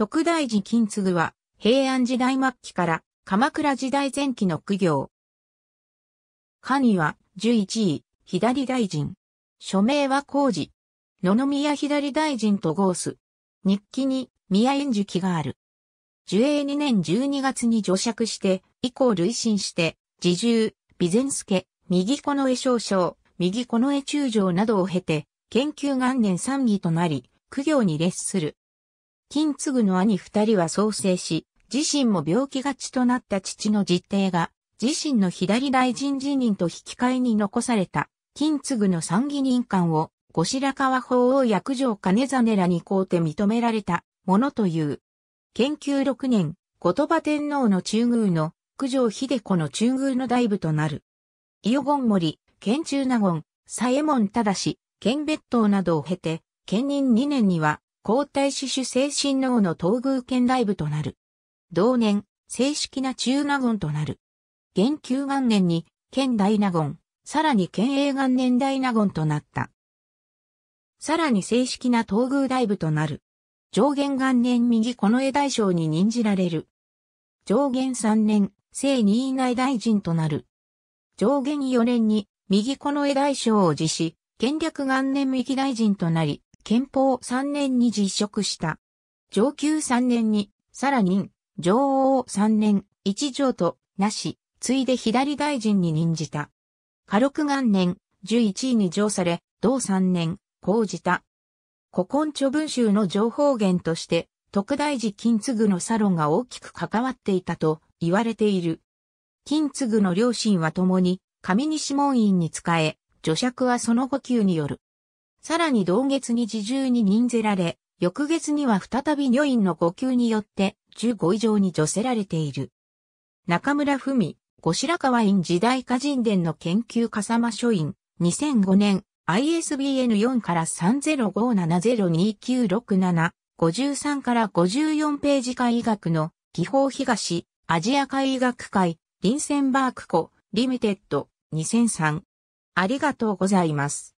徳大寺金継は、平安時代末期から鎌倉時代前期の苦行。神は、11位、左大臣。署名は工事。野々宮左大臣とゴース。日記に、宮園樹記がある。樹永2年12月に除釈して、以降累進して、自重、備前助、右近の絵少将、右近の絵中将などを経て、研究元年3議となり、苦行に列する。金継の兄二人は創生し、自身も病気がちとなった父の実弟が、自身の左大臣辞任と引き換えに残された、金継の参議人官を、後白河法皇役場金真らにこうて認められたものという。研究六年、後鳥羽天皇の中宮の、九条秀子の中宮の大部となる。伊予権森、県中納言、左衛門し、県別当などを経て、県任二年には、皇太子主精神脳の東宮県大部となる。同年、正式な中納言となる。元旧元年に、県大納言、さらに県営元年大納言となった。さらに正式な東宮大部となる。上元元年右この絵大将に任じられる。上元3年、正二位内大臣となる。上元4年に、右この絵大将を辞し、権略元年右大臣となり、憲法3年に実職した。上級3年に、さらに、上王3年、一条と、なし、ついで左大臣に任じた。火力元年、11位に上され、同3年、講じた。古今著文集の情報源として、特大寺金継のサロンが大きく関わっていたと言われている。金継の両親は共に上西門院に仕え、女爵はその補給によるさらに同月に自重に任ぜられ、翌月には再び女院の呼吸によって15以上に除せられている。中村文、後白河院時代家人伝の研究笠間書院、2005年、ISBN4 から3 0 5 7 0 2 9 6 7 53から54ページ科医学の、技法東、アジア会医学会、リンセンバークコ、リミテッド、2003。ありがとうございます。